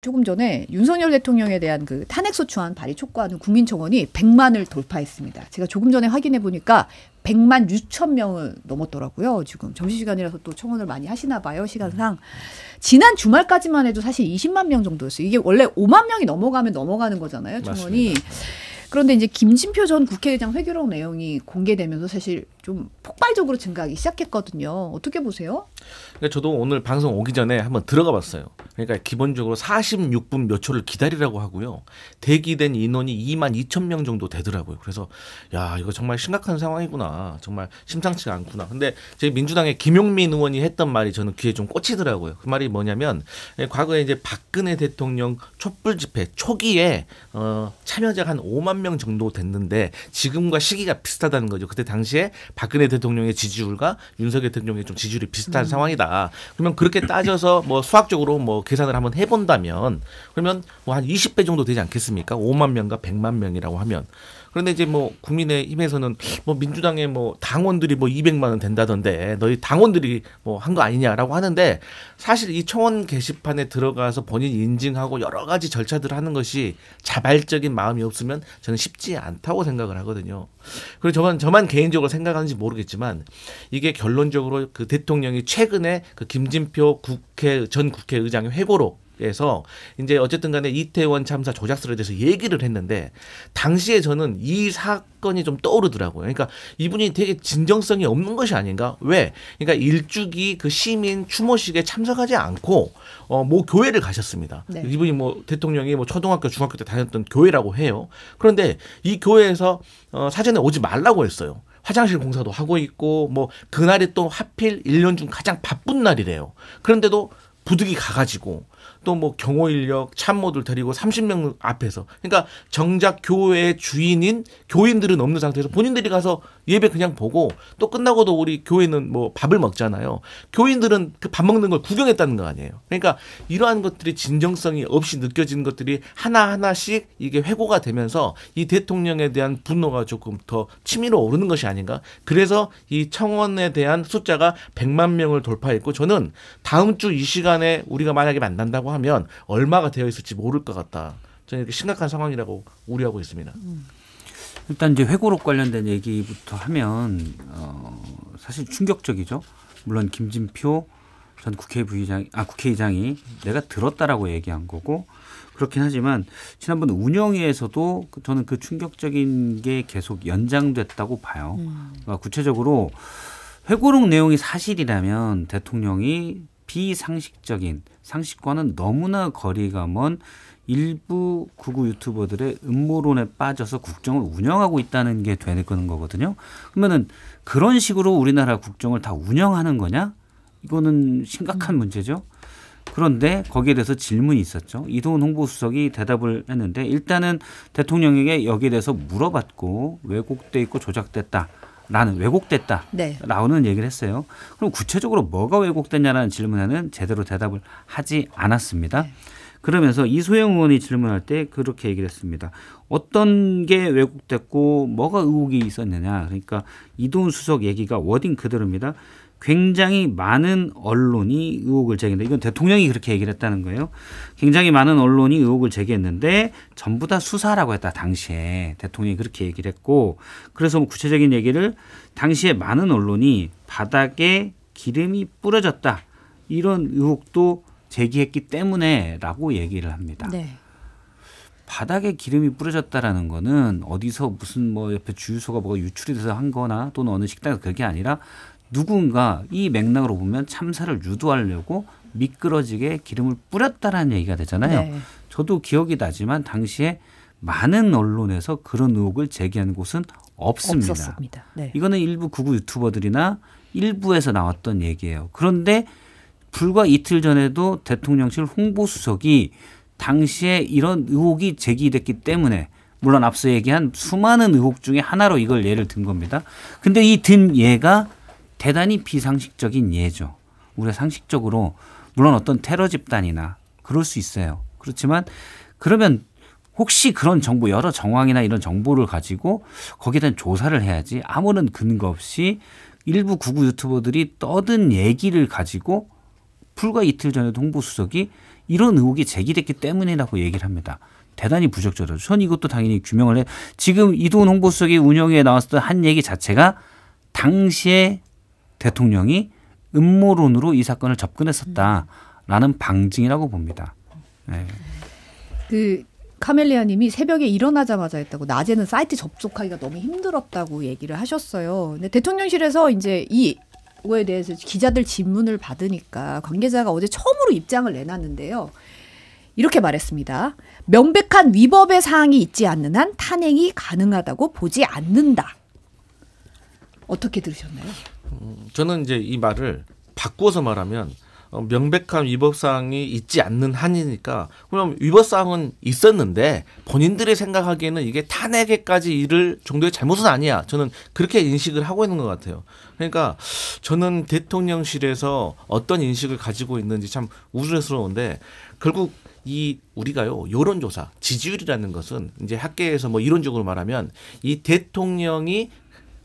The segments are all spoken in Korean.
조금 전에 윤석열 대통령에 대한 그 탄핵소추안 발의 촉구하는 국민청원이 100만을 돌파했습니다. 제가 조금 전에 확인해 보니까 100만 6천 명을 넘었더라고요. 지금 점심시간이라서 또 청원을 많이 하시나 봐요. 시간상. 지난 주말까지만 해도 사실 20만 명 정도였어요. 이게 원래 5만 명이 넘어가면 넘어가는 거잖아요. 청원이. 맞습니다. 그런데 이제 김진표 전 국회의장 회기록 내용이 공개되면서 사실 좀 폭발적으로 증가하기 시작했거든요. 어떻게 보세요? 그러니까 저도 오늘 방송 오기 전에 한번 들어가 봤어요. 그러니까 기본적으로 46분 몇 초를 기다리라고 하고요. 대기된 인원이 2만 2천 명 정도 되더라고요. 그래서 야 이거 정말 심각한 상황이구나. 정말 심상치가 않구나. 근데 저희 민주당의 김용민 의원이 했던 말이 저는 귀에 좀 꽂히더라고요. 그 말이 뭐냐면 과거에 이제 박근혜 대통령 촛불 집회 초기에 어, 참여자가 한 5만 명 정도 됐는데 지금과 시기가 비슷하다는 거죠. 그때 당시에 박근혜 대통령의 지지율과 윤석열 대통령의 좀 지지율이 비슷한 음. 상황이다. 그러면 그렇게 따져서 뭐 수학적으로 뭐 계산을 한번 해본다면 그러면 뭐 한 20배 정도 되지 않겠습니까? 5만 명과 100만 명이라고 하면 그런데 이제 뭐 국민의힘에서는 뭐 민주당의 뭐 당원들이 뭐 200만 원 된다던데 너희 당원들이 뭐 한 거 아니냐라고 하는데 사실 이 청원 게시판에 들어가서 본인 인증하고 여러 가지 절차들을 하는 것이 자발적인 마음이 없으면 저는 쉽지 않다고 생각을 하거든요. 그리고 저만 저만 개인적으로 생각하는지 모르겠지만 이게 결론적으로 그 대통령이 최근에 그 김진표 국회 전 국회의장의 회고록 그래서 이제 어쨌든 간에 이태원 참사 조작설에 대해서 얘기를 했는데 당시에 저는 이 사건이 좀 떠오르더라고요. 그러니까 이분이 되게 진정성이 없는 것이 아닌가? 왜? 그러니까 일주기 그 시민 추모식에 참석하지 않고 어뭐 교회를 가셨습니다. 네. 이분이 뭐 대통령이 뭐 초등학교 중학교 때 다녔던 교회라고 해요. 그런데 이 교회에서 어 사전에 오지 말라고 했어요. 화장실 공사도 하고 있고 뭐 그날이 또 하필 1년 중 가장 바쁜 날이래요. 그런데도 부득이 가가지고 또뭐 경호 인력, 참모들 데리고 30명 앞에서. 그러니까 정작 교회의 주인인 교인들은 없는 상태에서 본인들이 가서 예배 그냥 보고 또 끝나고도 우리 교회는 뭐 밥을 먹잖아요. 교인들은 그 밥 먹는 걸 구경했다는 거 아니에요. 그러니까 이러한 것들이 진정성이 없이 느껴지는 것들이 하나하나씩 이게 회고가 되면서 이 대통령에 대한 분노가 조금 더 치밀어 오르는 것이 아닌가. 그래서 이 청원에 대한 숫자가 100만 명을 돌파했고 저는 다음 주 이 시간에 우리가 만약에 만난다고 한다고 하면 얼마가 되어 있을지 모를 것 같다. 저는 이렇게 심각한 상황이라고 우려하고 있습니다. 음. 일단 이제 회고록 관련된 얘기부터 하면 어, 사실 충격적이죠. 물론 김진표 전 국회 부의장 아 국회의장이 내가 들었다라고 얘기한 거고 그렇긴 하지만 지난번 운영위에서도 그 저는 그 충격적인 게 계속 연장됐다고 봐요. 음. 그러니까 구체적으로 회고록 내용이 사실이라면 대통령이 비상식적인 상식과는 너무나 거리가 먼 일부 구구 유튜버들의 음모론에 빠져서 국정을 운영하고 있다는 게 되는 거거든요. 그러면은 그런 식으로 우리나라 국정을 다 운영하는 거냐? 이거는 심각한 음. 문제죠. 그런데 거기에 대해서 질문이 있었죠. 이동훈 홍보수석이 대답을 했는데 일단은 대통령에게 여기에 대해서 물어봤고 왜곡돼 있고 조작됐다. 나는 왜곡됐다 네. 나오는 얘기를 했어요. 그럼 구체적으로 뭐가 왜곡됐냐라는 질문에는 제대로 대답을 하지 않았습니다. 네. 그러면서 이소영 의원이 질문할 때 그렇게 얘기를 했습니다. 어떤 게 왜곡됐고 뭐가 의혹이 있었느냐. 그러니까 이동 수석 얘기가 워딩 그대로입니다. 굉장히 많은 언론이 의혹을 제기했다 이건 대통령이 그렇게 얘기를 했다는 거예요. 굉장히 많은 언론이 의혹을 제기했는데 전부 다 수사라고 했다 당시에 대통령이 그렇게 얘기를 했고 그래서 뭐 구체적인 얘기를 당시에 많은 언론이 바닥에 기름이 뿌려졌다 이런 의혹도 제기했기 때문에라고 얘기를 합니다. 네. 바닥에 기름이 뿌려졌다라는 거는 어디서 무슨 뭐 옆에 주유소가 뭐가 유출이 돼서 한 거나 또는 어느 식당에서 그게 아니라 누군가 이 맥락으로 보면 참사를 유도하려고 미끄러지게 기름을 뿌렸다라는 얘기가 되잖아요. 네. 저도 기억이 나지만 당시에 많은 언론에서 그런 의혹을 제기한 곳은 없습니다. 없었습니다. 네. 이거는 일부 구구 유튜버들이나 일부에서 나왔던 얘기예요. 그런데 불과 이틀 전에도 대통령실 홍보수석이 당시에 이런 의혹이 제기됐기 때문에 물론 앞서 얘기한 수많은 의혹 중에 하나로 이걸 예를 든 겁니다. 근데 이 든 예가 대단히 비상식적인 예죠. 우리가 상식적으로 물론 어떤 테러 집단이나 그럴 수 있어요. 그렇지만 그러면 혹시 그런 정보 여러 정황이나 이런 정보를 가지고 거기에 대한 조사를 해야지 아무런 근거 없이 일부 구구 유튜버들이 떠든 얘기를 가지고 불과 이틀 전에 홍보수석이 이런 의혹이 제기됐기 때문이라고 얘기를 합니다. 대단히 부적절하죠. 전 이것도 당연히 규명을 해. 지금 이도훈 홍보수석이 운영에 나왔을 때한 얘기 자체가 당시에 대통령이 음모론으로 이 사건을 접근했었다라는 방증이라고 봅니다. 네. 그 카멜리아님이 새벽에 일어나자마자 했다고 낮에는 사이트 접속하기가 너무 힘들었다고 얘기를 하셨어요. 근데 대통령실에서 이제 이 거에 대해서 기자들 질문을 받으니까 관계자가 어제 처음으로 입장을 내놨는데요. 이렇게 말했습니다. 명백한 위법의 사항이 있지 않는 한 탄핵이 가능하다고 보지 않는다. 어떻게 들으셨나요? 음, 저는 이제 이 말을 바꾸어서 말하면 어, 명백한 위법사항이 있지 않는 한이니까 그럼 위법사항은 있었는데 본인들이 생각하기에는 이게 탄핵에까지 이를 정도의 잘못은 아니야 저는 그렇게 인식을 하고 있는 것 같아요 그러니까 저는 대통령실에서 어떤 인식을 가지고 있는지 참 우려스러운데 결국 이 우리가요 여론조사 지지율이라는 것은 이제 학계에서 뭐 이론적으로 말하면 이 대통령이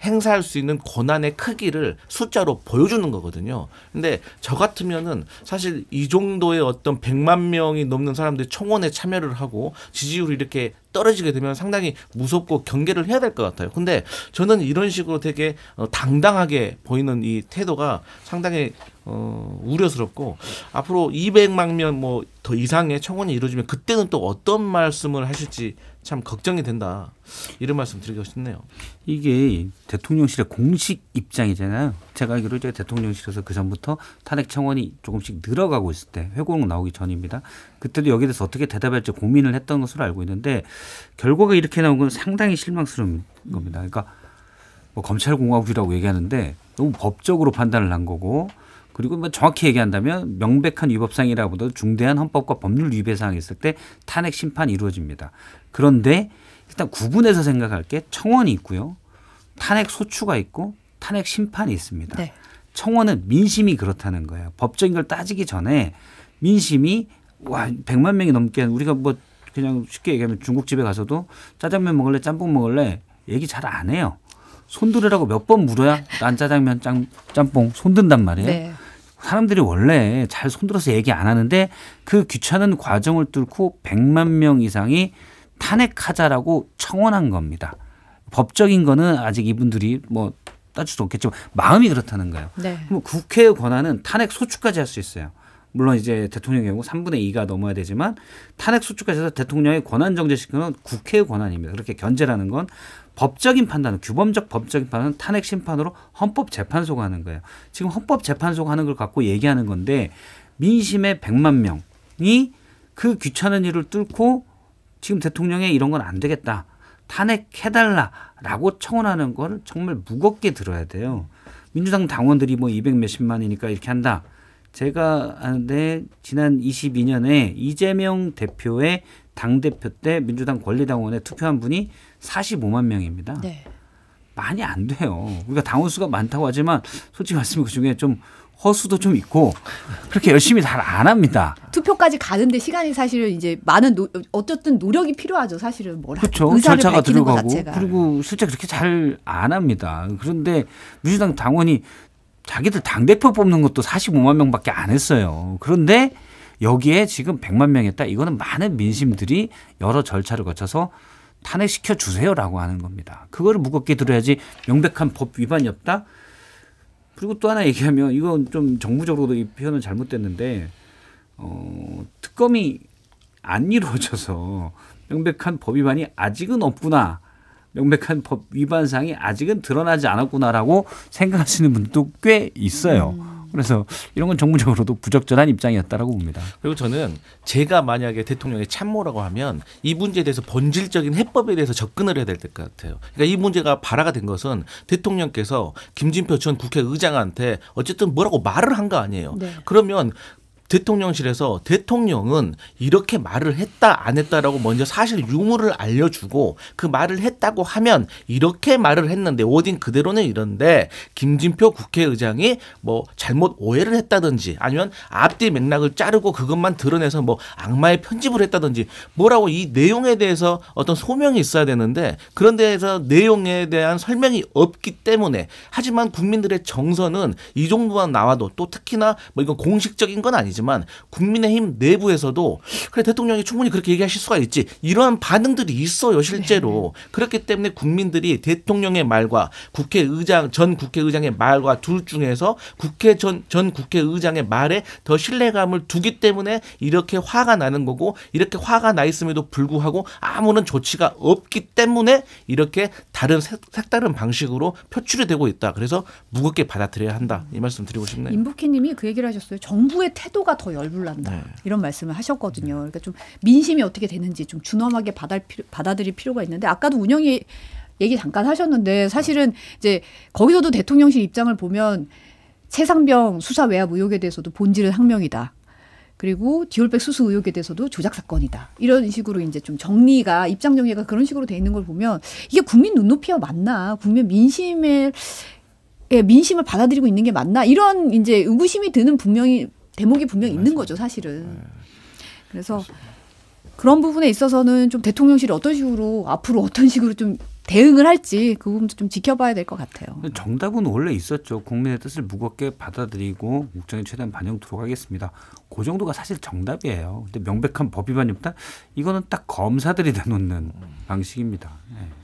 행사할 수 있는 권한의 크기를 숫자로 보여주는 거거든요. 근데 저 같으면은 사실 이 정도의 어떤 100만 명이 넘는 사람들이 청원에 참여를 하고 지지율이 이렇게 떨어지게 되면 상당히 무섭고 경계를 해야 될 것 같아요. 근데 저는 이런 식으로 되게 어, 당당하게 보이는 이 태도가 상당히 어, 우려스럽고 앞으로 200만 명 뭐 더 이상의 청원이 이루어지면 그때는 또 어떤 말씀을 하실지 참 걱정이 된다 이런 말씀 드리고 싶네요. 이게 대통령실의 공식 입장이잖아요. 제가 알기로 제가 대통령실에서 그 전부터 탄핵 청원이 조금씩 늘어가고 있을 때 회고록 나오기 전입니다. 그때도 여기에 대해서 어떻게 대답할지 고민을 했던 것으로 알고 있는데 결과가 이렇게 나온 건 상당히 실망스러운 겁니다. 그러니까 뭐 검찰공화국이라고 얘기하는데 너무 법적으로 판단을 한 거고 그리고 뭐 정확히 얘기한다면 명백한 위법상이라보다 중대한 헌법과 법률 위배 사항이 있을 때 탄핵 심판이 이루어집니다. 그런데 일단 구분해서 생각할 게 청원이 있고요. 탄핵 소추가 있고 탄핵 심판이 있습니다. 네. 청원은 민심이 그렇다는 거예요. 법적인 걸 따지기 전에 민심이 와 100만 명이 넘게 우리가 뭐 그냥 쉽게 얘기하면 중국집에 가서도 짜장면 먹을래 짬뽕 먹을래 얘기 잘 안 해요. 손들으라고 몇 번 물어야 난 짜장면 짬, 짬뽕 손든단 말이에요. 네. 사람들이 원래 잘 손들어서 얘기 안 하는데 그 귀찮은 과정을 뚫고 100만 명 이상이 탄핵하자라고 청원한 겁니다. 법적인 거는 아직 이분들이 뭐 따질 수 없겠지만 마음이 그렇다는 거예요. 네. 그럼 국회의 권한은 탄핵 소추까지 할 수 있어요. 물론 이제 대통령의 경우 3분의 2가 넘어야 되지만 탄핵 소추까지서 대통령의 권한 정지시키는 국회의 권한입니다. 그렇게 견제라는 건 법적인 판단은 규범적 법적인 판단은 탄핵 심판으로 헌법재판소가 하는 거예요. 지금 헌법재판소가 하는 걸 갖고 얘기하는 건데 민심의 100만 명이 그 귀찮은 일을 뚫고 지금 대통령의 이런 건 안 되겠다. 탄핵해달라라고 청원하는 걸 정말 무겁게 들어야 돼요. 민주당 당원들이 뭐 200 몇십만이니까 이렇게 한다. 제가 아는데 지난 22년에 이재명 대표의 당대표 때 민주당 권리당원에 투표한 분이 45만 명입니다. 네. 많이 안 돼요. 우리가 당원 수가 많다고 하지만 솔직히 말씀그 중에 좀 허수도 좀 있고 그렇게 열심히 잘 안 합니다. 투표까지 가는데 시간이 사실은 이제 많은 노, 어쨌든 노력이 필요하죠. 사실은 뭘 그렇죠. 절차가 들어가고 그리고 실제 그렇게 잘 안 합니다. 그런데 민주당 당원이 자기들 당대표 뽑는 것도 45만 명밖에 안 했어요. 그런데 여기에 지금 100만 명 했다. 이거는 많은 민심들이 여러 절차를 거쳐서 탄핵시켜 주세요라고 하는 겁니다. 그거를 무겁게 들어야지 명백한 법 위반이 없다. 그리고 또 하나 얘기하면 이건 좀 정부적으로도 이 표현은 잘못됐는데 어, 특검이 안 이루어져서 명백한 법 위반이 아직은 없구나. 명백한 법 위반 상이 아직은 드러나지 않았구나라고 생각하시는 분도 꽤 있어요. 음. 그래서 이런 건 정무적으로도 부적절한 입장이었다라고 봅니다. 그리고 저는 제가 만약에 대통령의 참모라고 하면 이 문제에 대해서 본질적인 해법에 대해서 접근을 해야 될 것 같아요. 그러니까 이 문제가 발화가 된 것은 대통령께서 김진표 전 국회의장한테 어쨌든 뭐라고 말을 한 거 아니에요. 네. 그러면 대통령실에서 대통령은 이렇게 말을 했다 안 했다라고 먼저 사실 유무를 알려주고 그 말을 했다고 하면 이렇게 말을 했는데 워딩 그대로는 이런데 김진표 국회의장이 뭐 잘못 오해를 했다든지 아니면 앞뒤 맥락을 자르고 그것만 드러내서 뭐 악마의 편집을 했다든지 뭐라고 이 내용에 대해서 어떤 소명이 있어야 되는데 그런 데에서 내용에 대한 설명이 없기 때문에 하지만 국민들의 정서는 이 정도만 나와도 또 특히나 뭐 이건 공식적인 건 아니죠. 아니지만 국민의힘 내부에서도 그래 대통령이 충분히 그렇게 얘기하실 수가 있지 이러한 반응들이 있어요 실제로 네. 그렇기 때문에 국민들이 대통령의 말과 국회의장 전 국회의장의 말과 둘 중에서 국회 전, 전 국회의장의 말에 더 신뢰감을 두기 때문에 이렇게 화가 나는 거고 이렇게 화가 나 있음에도 불구하고 아무런 조치가 없기 때문에 이렇게 다른 색, 다른 방식으로 표출이 되고 있다. 그래서 무겁게 받아들여야 한다. 이 말씀 드리고 싶네요. 임부키님이 그 얘기를 하셨어요. 정부의 태도가 더 열불난다. 네. 이런 말씀을 하셨거든요. 그러니까 좀 민심이 어떻게 되는지 좀 준엄하게 받아, 받아들일 필요가 있는데 아까도 운영이 얘기 잠깐 하셨는데 사실은 이제 거기서도 대통령실 입장을 보면 최상병 수사 외압 의혹에 대해서도 본질은 항명이다. 그리고 디올백 수수 의혹에 대해서도 조작 사건이다. 이런 식으로 이제 좀 정리가 입장 정리가 그런 식으로 돼 있는 걸 보면 이게 국민 눈높이와 맞나? 국민 민심에 예, 민심을 받아들이고 있는 게 맞나? 이런 이제 의구심이 드는 분명히 대목이 분명 히 있는 거죠, 사실은. 네. 그래서 그런 부분에 있어서는 좀 대통령실이 어떤 식으로 앞으로 어떤 식으로 좀 대응을 할지 그 부분도 좀 지켜봐야 될 것 같아요. 정답은 원래 있었죠. 국민의 뜻을 무겁게 받아들이고 국정에 최대한 반영토록 하겠습니다. 그 정도가 사실 정답이에요. 근데 명백한 법 위반 입단 이거는 딱 검사들이 내놓는 방식입니다. 네.